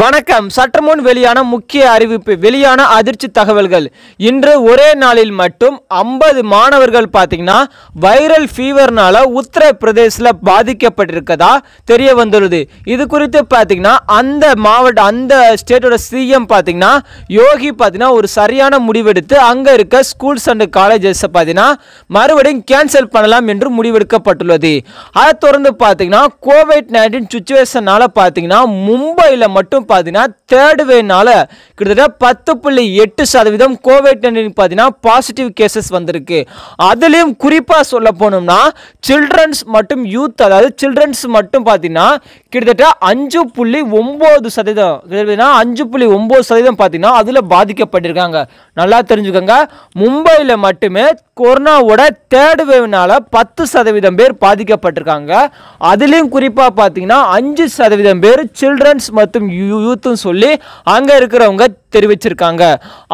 வணக்கம் சற்றுமுன் வெளியான முக்கிய அறிவிப்பு வெளியான அதிர்ச்சி தகவல்கள் இன்று ஒரே நாளில் மட்டும் ஐம்பது மாணவர்கள் பார்த்தீங்கன்னா வைரல் ஃபீவர்னால உத்தரப்பிரதேசில் பாதிக்கப்பட்டிருக்கதா தெரிய வந்துருது இது குறித்து பார்த்தீங்கன்னா அந்த மாவட்ட அந்த ஸ்டேட்டோட சிஎம் பார்த்தீங்கன்னா யோகி பார்த்தீங்கன்னா ஒரு சரியான முடிவெடுத்து அங்கே இருக்க ஸ்கூல்ஸ் அண்ட் காலேஜஸை பார்த்தீங்கன்னா மறுபடியும் கேன்சல் பண்ணலாம் என்று முடிவெடுக்கப்பட்டுள்ளது அதை தொடர்ந்து பார்த்தீங்கன்னா கோவிட் நைன்டீன் சுச்சுவேஷனால் பார்த்தீங்கன்னா மும்பையில் மட்டும் மட்டும் பார்த்தீங்கன்னா தேர்ட் வேனால கிட்டத்தட்ட பத்து புள்ளி எட்டு சதவீதம் கோவிட் நைன்டீன் பார்த்தீங்கன்னா பாசிட்டிவ் கேசஸ் வந்திருக்கு அதுலேயும் குறிப்பாக சொல்ல போனோம்னா சில்ட்ரன்ஸ் மட்டும் யூத் அதாவது சில்ட்ரன்ஸ் மட்டும் பார்த்தீங்கன்னா கிட்டத்தட்ட அஞ்சு புள்ளி ஒம்பது சதவீதம் கிட்டத்தட்ட அஞ்சு புள்ளி ஒம்பது சதவீதம் பார்த்தீங்கன்னா அதில் பாதிக்கப்பட்டிருக்காங்க நல்லா தெரிஞ்சுக்கோங்க மும்பையில் மட்டுமே கொரோனாவோட தேர்ட் வேவ்னால பத்து சதவீதம் பேர் பாதிக்கப்பட்டிருக்காங்க அதுலேயும் குறிப்பாக பார்த்தீங்கன்னா அஞ்சு சதவீதம் பேர் சில்ட்ரன்ஸ் மற்றும் யூத்தும் சொல்லி அங்கே இருக்கிறவங்க தெரிவிச்சிருக்காங்க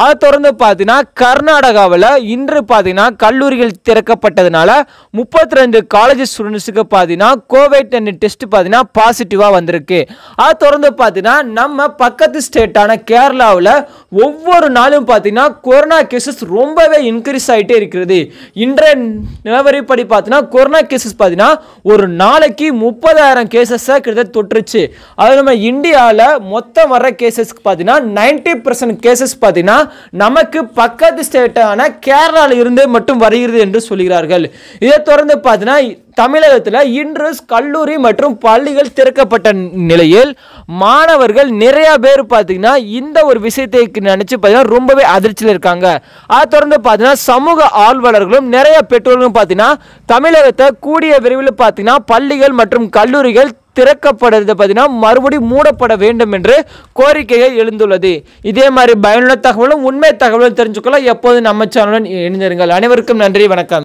அதை தொடர்ந்து பார்த்தீங்கன்னா கர்நாடகாவில் இன்று பார்த்தீங்கன்னா கல்லூரிகள் திறக்கப்பட்டதுனால முப்பத்தி ரெண்டு காலேஜ் ஸ்டூடெண்ட்ஸுக்கு பார்த்தீங்கன்னா கோவிட் டெஸ்ட் பார்த்தீங்கன்னா பாசிட்டிவாக வந்திருக்கு அதை தொடர்ந்து பார்த்தீங்கன்னா நம்ம பக்கத்து ஸ்டேட்டான கேரளாவில் ஒவ்வொரு நாளும் பார்த்தீங்கன்னா கொரோனா கேசஸ் ரொம்பவே இன்க்ரீஸ் ஆகிட்டே இருக்கிறது இன்றைய நிலவரிப்படி பார்த்தீங்கன்னா கொரோனா கேசஸ் பார்த்தீங்கன்னா ஒரு நாளைக்கு முப்பதாயிரம் கேசஸாக கிட்டத்தட்ட தொற்றுச்சு அது நம்ம இந்தியாவில் மொத்தம் வர கேசஸ்க்கு பார்த்தீங்கன்னா நைன்டி பர்சன்ட் கேசஸ் பார்த்தீங்கன்னா நமக்கு பக்கத்து ஸ்டேட்டான கேரளாவில் இருந்தே மட்டும் வருகிறது என்று சொல்கிறார்கள் இதை தொடர்ந்து பார்த்தீங்கன்னா தமிழகத்தில் இன்று கல்லூரி மற்றும் பள்ளிகள் திறக்கப்பட்ட நிலையில் மாணவர்கள் நிறைய பேர் பார்த்தீங்கன்னா இந்த ஒரு விஷயத்தை நினச்சி பார்த்தீங்கன்னா ரொம்பவே அதிர்ச்சியில் இருக்காங்க அதை தொடர்ந்து பார்த்தீங்கன்னா சமூக ஆர்வலர்களும் நிறைய பெற்றோர்களும் பார்த்தீங்கன்னா தமிழகத்தை கூடிய விரைவில் பார்த்தீங்கன்னா பள்ளிகள் மற்றும் கல்லூரிகள் திறக்கப்படுறது பார்த்தீங்கன்னா மறுபடியும் மூடப்பட வேண்டும் என்று கோரிக்கையை எழுந்துள்ளது இதே மாதிரி பயனுள்ள தகவலும் உண்மை தகவலும் தெரிஞ்சுக்கொள்ள எப்போதும் நம்ம சேனலுடன் இணைந்திருங்கள் அனைவருக்கும் நன்றி வணக்கம்